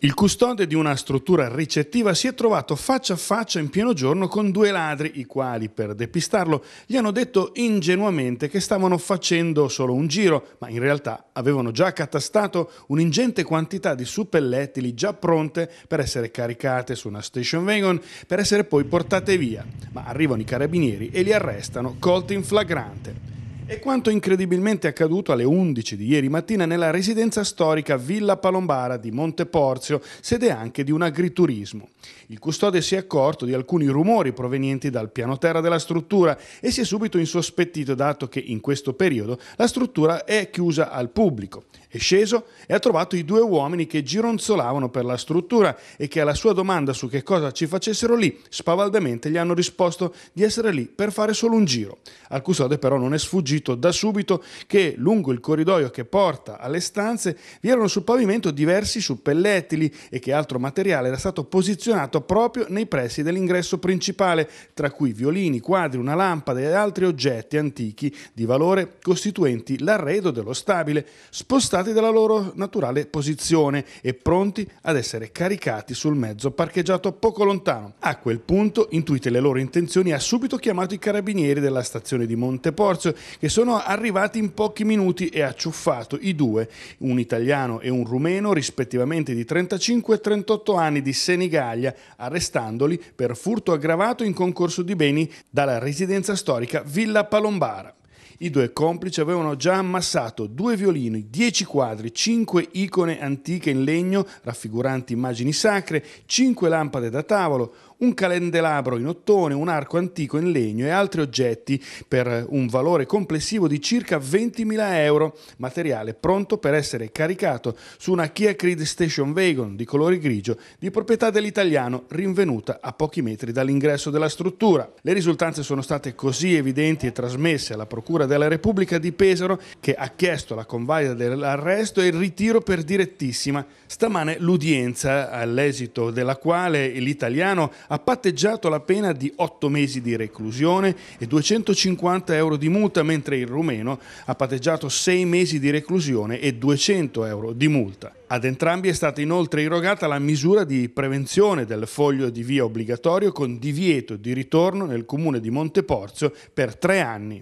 Il custode di una struttura ricettiva si è trovato faccia a faccia in pieno giorno con due ladri, i quali, per depistarlo, gli hanno detto ingenuamente che stavano facendo solo un giro, ma in realtà avevano già catastato un'ingente quantità di suppellettili già pronte per essere caricate su una station wagon, per essere poi portate via. Ma arrivano i carabinieri e li arrestano, colti in flagrante. E quanto incredibilmente accaduto alle 11 di ieri mattina nella residenza storica Villa Palombara di Monte Porzio, sede anche di un agriturismo. Il custode si è accorto di alcuni rumori provenienti dal piano terra della struttura e si è subito insospettito dato che in questo periodo la struttura è chiusa al pubblico. È sceso e ha trovato i due uomini che gironzolavano per la struttura e che alla sua domanda su che cosa ci facessero lì, spavaldamente gli hanno risposto di essere lì per fare solo un giro. Al custode però non è sfuggito sfuggito da subito che lungo il corridoio che porta alle stanze vi erano sul pavimento diversi suppellettili e che altro materiale era stato posizionato proprio nei pressi dell'ingresso principale, tra cui violini, quadri, una lampada e altri oggetti antichi di valore costituenti l'arredo dello stabile, spostati dalla loro naturale posizione e pronti ad essere caricati sul mezzo parcheggiato poco lontano. A quel punto, intuite le loro intenzioni, ha subito chiamato i carabinieri della stazione di Monteporzio che che sono arrivati in pochi minuti e ha ciuffato i due, un italiano e un rumeno, rispettivamente di 35 e 38 anni di Senigallia, arrestandoli per furto aggravato in concorso di beni dalla residenza storica Villa Palombara. I due complici avevano già ammassato due violini, dieci quadri, cinque icone antiche in legno raffiguranti immagini sacre, cinque lampade da tavolo, un calendelabro in ottone, un arco antico in legno e altri oggetti per un valore complessivo di circa 20.000 euro, materiale pronto per essere caricato su una Kia Creed Station Wagon di colore grigio di proprietà dell'italiano rinvenuta a pochi metri dall'ingresso della struttura. Le risultanze sono state così evidenti e trasmesse alla Procura Procura della Repubblica di Pesaro che ha chiesto la convalida dell'arresto e il ritiro per direttissima. Stamane l'udienza, all'esito della quale l'italiano ha patteggiato la pena di 8 mesi di reclusione e 250 euro di multa, mentre il rumeno ha patteggiato 6 mesi di reclusione e 200 euro di multa. Ad entrambi è stata inoltre irrogata la misura di prevenzione del foglio di via obbligatorio con divieto di ritorno nel comune di Monteporzio per tre anni.